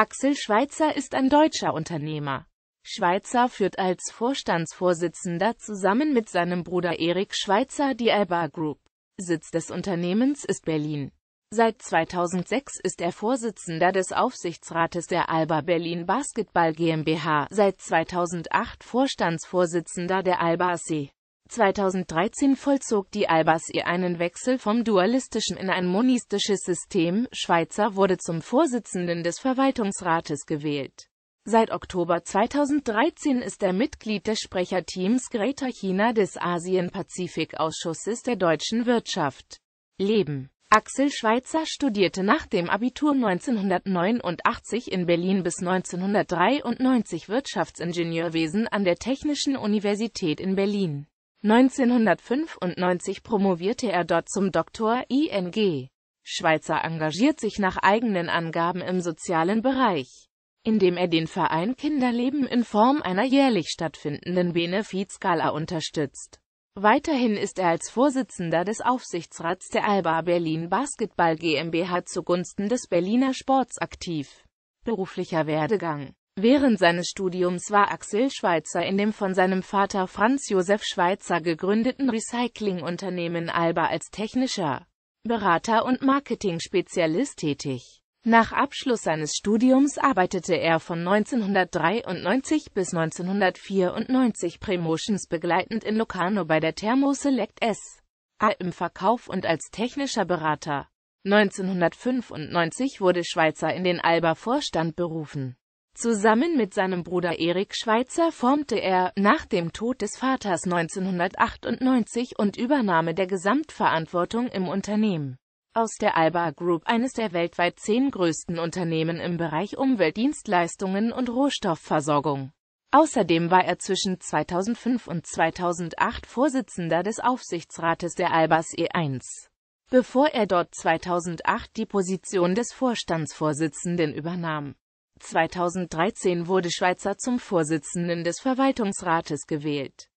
Axel Schweitzer ist ein deutscher Unternehmer. Schweitzer führt als Vorstandsvorsitzender zusammen mit seinem Bruder Erik Schweitzer die Alba Group. Sitz des Unternehmens ist Berlin. Seit 2006 ist er Vorsitzender des Aufsichtsrates der Alba Berlin Basketball GmbH, seit 2008 Vorstandsvorsitzender der Alba AC. 2013 vollzog die Albas ihr einen Wechsel vom dualistischen in ein monistisches System, Schweizer wurde zum Vorsitzenden des Verwaltungsrates gewählt. Seit Oktober 2013 ist er Mitglied des Sprecherteams Greater China des Asien-Pazifik-Ausschusses der deutschen Wirtschaft. Leben Axel Schweitzer studierte nach dem Abitur 1989 in Berlin bis 1993 Wirtschaftsingenieurwesen an der Technischen Universität in Berlin. 1995 promovierte er dort zum Doktor ing. Schweizer engagiert sich nach eigenen Angaben im sozialen Bereich, indem er den Verein Kinderleben in Form einer jährlich stattfindenden Benefizgala unterstützt. Weiterhin ist er als Vorsitzender des Aufsichtsrats der Alba Berlin Basketball GmbH zugunsten des Berliner Sports aktiv. Beruflicher Werdegang Während seines Studiums war Axel Schweitzer in dem von seinem Vater Franz Josef Schweitzer gegründeten Recyclingunternehmen Alba als technischer Berater und Marketing-Spezialist tätig. Nach Abschluss seines Studiums arbeitete er von 1993 bis 1994 Promotions begleitend in Locarno bei der Thermo Select S. A im Verkauf und als technischer Berater. 1995 wurde Schweitzer in den Alba-Vorstand berufen. Zusammen mit seinem Bruder Erik Schweitzer formte er, nach dem Tod des Vaters 1998 und Übernahme der Gesamtverantwortung im Unternehmen, aus der Alba Group, eines der weltweit zehn größten Unternehmen im Bereich Umweltdienstleistungen und Rohstoffversorgung. Außerdem war er zwischen 2005 und 2008 Vorsitzender des Aufsichtsrates der Albas E1, bevor er dort 2008 die Position des Vorstandsvorsitzenden übernahm. 2013 wurde Schweizer zum Vorsitzenden des Verwaltungsrates gewählt.